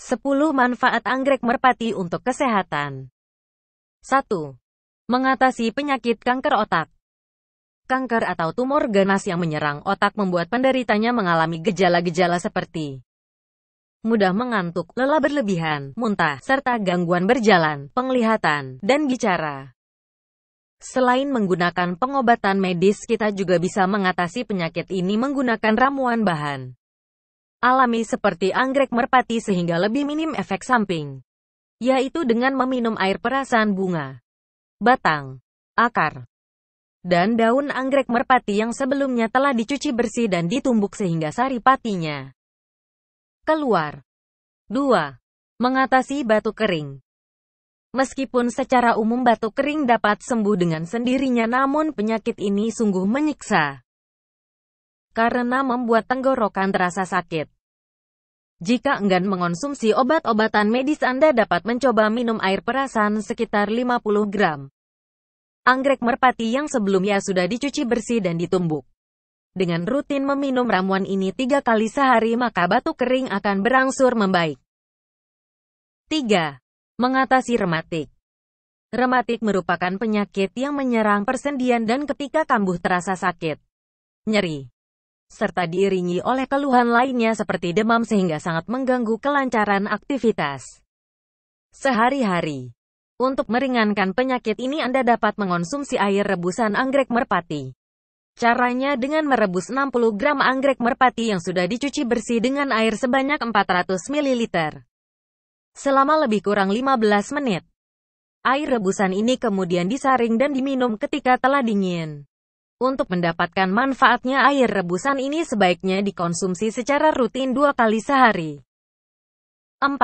10 manfaat anggrek merpati untuk kesehatan. 1. Mengatasi penyakit kanker otak. Kanker atau tumor ganas yang menyerang otak membuat penderitanya mengalami gejala-gejala seperti mudah mengantuk, lelah berlebihan, muntah, serta gangguan berjalan, penglihatan, dan bicara. Selain menggunakan pengobatan medis, kita juga bisa mengatasi penyakit ini menggunakan ramuan bahan alami seperti anggrek merpati sehingga lebih minim efek samping, yaitu dengan meminum air perasan bunga, batang, akar, dan daun anggrek merpati yang sebelumnya telah dicuci bersih dan ditumbuk sehingga sari patinya keluar. 2. Mengatasi batu kering Meskipun secara umum batu kering dapat sembuh dengan sendirinya namun penyakit ini sungguh menyiksa. Karena membuat tenggorokan terasa sakit. Jika enggan mengonsumsi obat-obatan medis Anda dapat mencoba minum air perasan sekitar 50 gram. Anggrek merpati yang sebelumnya sudah dicuci bersih dan ditumbuk. Dengan rutin meminum ramuan ini tiga kali sehari maka batu kering akan berangsur membaik. 3. Mengatasi rematik Rematik merupakan penyakit yang menyerang persendian dan ketika kambuh terasa sakit. Nyeri, serta diiringi oleh keluhan lainnya seperti demam sehingga sangat mengganggu kelancaran aktivitas sehari-hari. Untuk meringankan penyakit ini Anda dapat mengonsumsi air rebusan anggrek merpati. Caranya dengan merebus 60 gram anggrek merpati yang sudah dicuci bersih dengan air sebanyak 400 ml. Selama lebih kurang 15 menit. Air rebusan ini kemudian disaring dan diminum ketika telah dingin. Untuk mendapatkan manfaatnya air rebusan ini sebaiknya dikonsumsi secara rutin dua kali sehari. 4.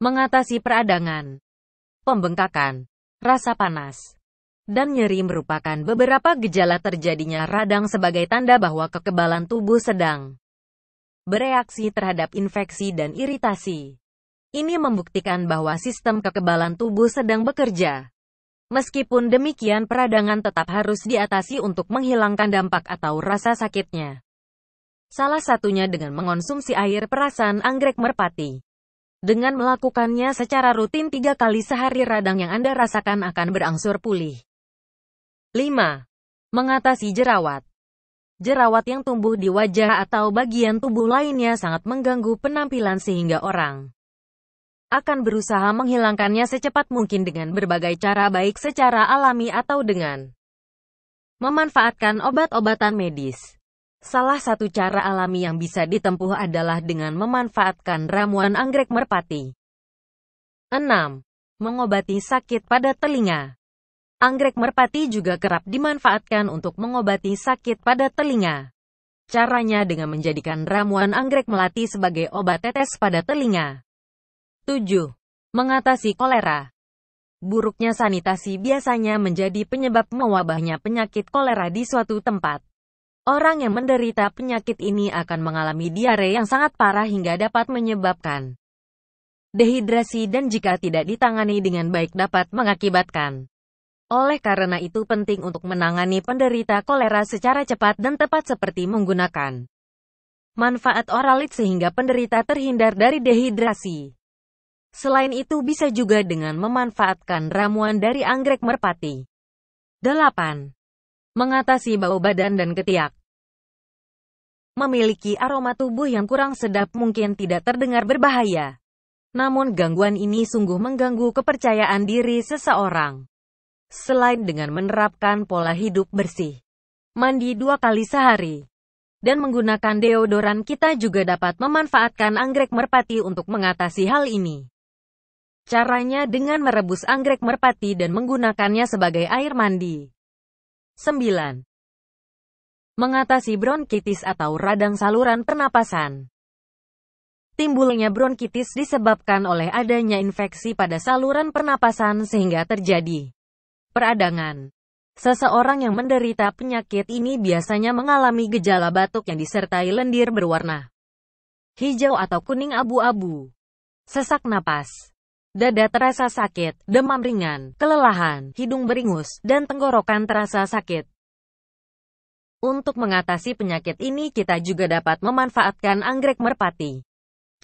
Mengatasi peradangan, pembengkakan, rasa panas, dan nyeri merupakan beberapa gejala terjadinya radang sebagai tanda bahwa kekebalan tubuh sedang bereaksi terhadap infeksi dan iritasi. Ini membuktikan bahwa sistem kekebalan tubuh sedang bekerja. Meskipun demikian peradangan tetap harus diatasi untuk menghilangkan dampak atau rasa sakitnya. Salah satunya dengan mengonsumsi air perasan anggrek merpati. Dengan melakukannya secara rutin tiga kali sehari radang yang Anda rasakan akan berangsur pulih. 5. Mengatasi jerawat Jerawat yang tumbuh di wajah atau bagian tubuh lainnya sangat mengganggu penampilan sehingga orang akan berusaha menghilangkannya secepat mungkin dengan berbagai cara baik secara alami atau dengan memanfaatkan obat-obatan medis. Salah satu cara alami yang bisa ditempuh adalah dengan memanfaatkan ramuan anggrek merpati. 6. Mengobati sakit pada telinga. Anggrek merpati juga kerap dimanfaatkan untuk mengobati sakit pada telinga. Caranya dengan menjadikan ramuan anggrek melati sebagai obat tetes pada telinga. 7. Mengatasi kolera. Buruknya sanitasi biasanya menjadi penyebab mewabahnya penyakit kolera di suatu tempat. Orang yang menderita penyakit ini akan mengalami diare yang sangat parah hingga dapat menyebabkan dehidrasi dan jika tidak ditangani dengan baik dapat mengakibatkan. Oleh karena itu penting untuk menangani penderita kolera secara cepat dan tepat seperti menggunakan manfaat oralit sehingga penderita terhindar dari dehidrasi. Selain itu bisa juga dengan memanfaatkan ramuan dari anggrek merpati. 8. Mengatasi bau badan dan ketiak Memiliki aroma tubuh yang kurang sedap mungkin tidak terdengar berbahaya. Namun gangguan ini sungguh mengganggu kepercayaan diri seseorang. Selain dengan menerapkan pola hidup bersih, mandi dua kali sehari, dan menggunakan deodoran kita juga dapat memanfaatkan anggrek merpati untuk mengatasi hal ini. Caranya dengan merebus anggrek merpati dan menggunakannya sebagai air mandi. 9. Mengatasi bronkitis atau radang saluran pernapasan. Timbulnya bronkitis disebabkan oleh adanya infeksi pada saluran pernapasan sehingga terjadi peradangan. Seseorang yang menderita penyakit ini biasanya mengalami gejala batuk yang disertai lendir berwarna hijau atau kuning abu-abu, sesak napas, Dada terasa sakit, demam ringan, kelelahan, hidung beringus, dan tenggorokan terasa sakit. Untuk mengatasi penyakit ini kita juga dapat memanfaatkan anggrek merpati.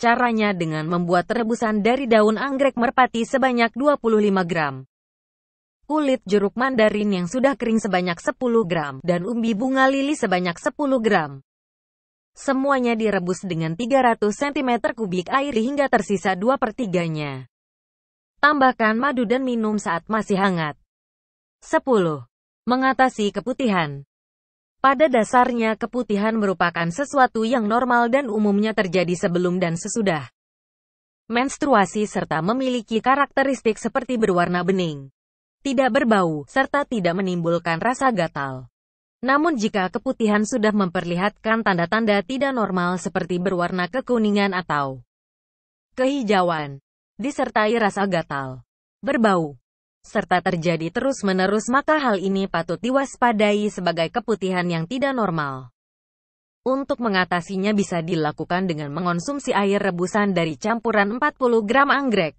Caranya dengan membuat rebusan dari daun anggrek merpati sebanyak 25 gram. Kulit jeruk mandarin yang sudah kering sebanyak 10 gram, dan umbi bunga lili sebanyak 10 gram. Semuanya direbus dengan 300 cm kubik air hingga tersisa 2 per 3-nya. Tambahkan madu dan minum saat masih hangat. 10. Mengatasi keputihan Pada dasarnya keputihan merupakan sesuatu yang normal dan umumnya terjadi sebelum dan sesudah menstruasi serta memiliki karakteristik seperti berwarna bening, tidak berbau, serta tidak menimbulkan rasa gatal. Namun jika keputihan sudah memperlihatkan tanda-tanda tidak normal seperti berwarna kekuningan atau kehijauan, disertai rasa gatal, berbau, serta terjadi terus-menerus maka hal ini patut diwaspadai sebagai keputihan yang tidak normal. Untuk mengatasinya bisa dilakukan dengan mengonsumsi air rebusan dari campuran 40 gram anggrek,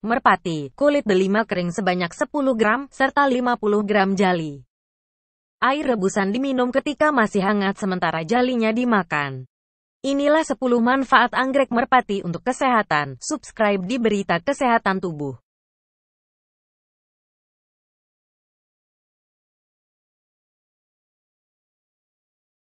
merpati, kulit delima kering sebanyak 10 gram, serta 50 gram jali. Air rebusan diminum ketika masih hangat sementara jalinya dimakan. Inilah 10 manfaat anggrek merpati untuk kesehatan. Subscribe di Berita Kesehatan Tubuh.